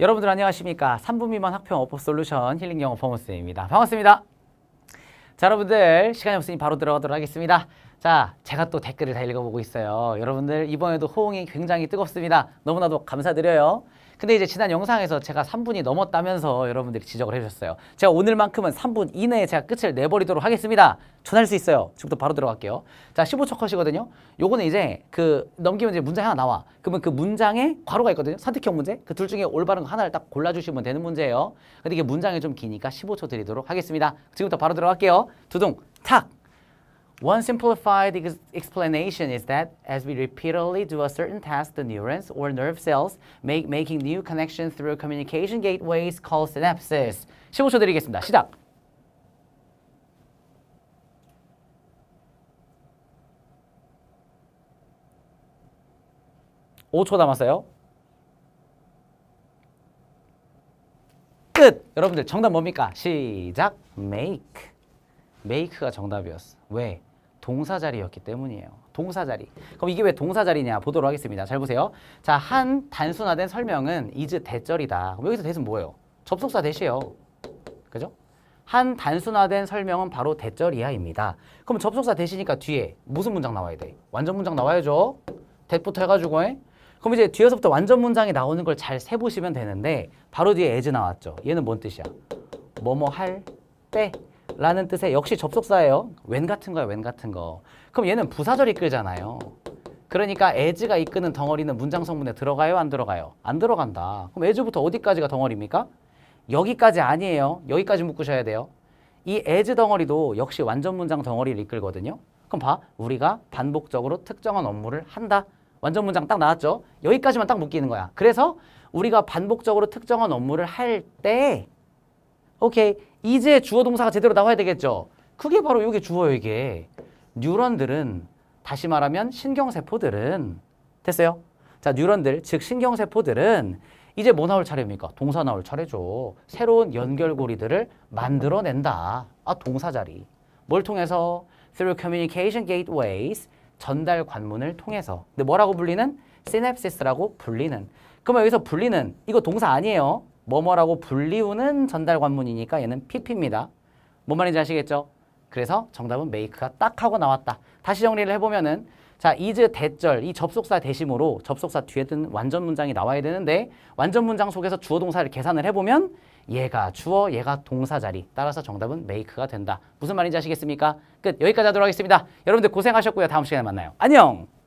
여러분들 안녕하십니까? 3분 미만 학평 어법 솔루션 힐링 영어 퍼머스입니다. 반갑습니다. 자, 여러분들 시간이 없으니 바로 들어가도록 하겠습니다. 자, 제가 또 댓글을 다 읽어보고 있어요. 여러분들 이번에도 호응이 굉장히 뜨겁습니다. 너무나도 감사드려요. 근데 이제 지난 영상에서 제가 3분이 넘었다면서 여러분들이 지적을 해주셨어요. 제가 오늘만큼은 3분 이내에 제가 끝을 내버리도록 하겠습니다. 전할 수 있어요. 지금부터 바로 들어갈게요. 자, 15초 컷이거든요. 요거는 이제 그 넘기면 이제 문장 하나 나와. 그러면 그 문장에 괄호가 있거든요. 선택형 문제. 그 둘 중에 올바른 거 하나를 딱 골라주시면 되는 문제예요. 근데 이게 문장이 좀 기니까 15초 드리도록 하겠습니다. 지금부터 바로 들어갈게요. 두둥, 탁! One simplified ex explanation is that as we repeatedly do a certain task, the neurons or nerve cells make making new connections through communication gateways called synapses. 15초 드리겠습니다. 시작. (5초) 남았어요 끝! 여러분들 정답 뭡니까? 시작! make make가 정답이었어 왜? 동사 자리였기 때문이에요. 동사 자리. 그럼 이게 왜 동사 자리냐 보도록 하겠습니다. 잘 보세요. 자, 한 단순화된 설명은 is 대절이다. 그럼 여기서 대신 뭐예요? 접속사 대시에요. 그죠? 한 단순화된 설명은 바로 대절 이하입니다. 그럼 접속사 대시니까 뒤에 무슨 문장 나와야 돼? 완전 문장 나와야죠. 대부터 해가지고 에? 그럼 이제 뒤에서부터 완전 문장이 나오는 걸 잘 세보시면 되는데 바로 뒤에 as 나왔죠. 얘는 뭔 뜻이야? 뭐뭐 할때 라는 뜻의 역시 접속사예요. 웬 같은 거예요. 웬 같은 거. 그럼 얘는 부사절 이끌잖아요. 그러니까 에즈가 이끄는 덩어리는 문장 성분에 들어가요? 안 들어가요? 안 들어간다. 그럼 에즈부터 어디까지가 덩어리입니까? 여기까지 아니에요. 여기까지 묶으셔야 돼요. 이 에즈 덩어리도 역시 완전 문장 덩어리를 이끌거든요. 그럼 봐. 우리가 반복적으로 특정한 업무를 한다. 완전 문장 딱 나왔죠? 여기까지만 딱 묶이는 거야. 그래서 우리가 반복적으로 특정한 업무를 할 때 오케이. 이제 주어 동사가 제대로 나와야 되겠죠. 그게 바로 이게 주어요 이게. 뉴런들은 다시 말하면 신경세포들은 됐어요. 자 뉴런들 즉 신경세포들은 이제 뭐 나올 차례입니까? 동사 나올 차례죠. 새로운 연결고리들을 만들어낸다. 아 동사 자리. 뭘 통해서? Through communication gateways 전달 관문을 통해서. 근데 뭐라고 불리는? 시냅시스라고 불리는. 그러면 여기서 불리는 이거 동사 아니에요. 뭐뭐라고 불리우는 전달 관문이니까 얘는 PP입니다. 뭔 말인지 아시겠죠? 그래서 정답은 make가 딱 하고 나왔다. 다시 정리를 해보면은 자, 이즈 대절, 이 접속사 대심으로 접속사 뒤에 든 완전 문장이 나와야 되는데 완전 문장 속에서 주어 동사를 계산을 해보면 얘가 주어, 얘가 동사 자리. 따라서 정답은 make가 된다. 무슨 말인지 아시겠습니까? 끝. 여기까지 하도록 하겠습니다. 여러분들 고생하셨고요. 다음 시간에 만나요. 안녕!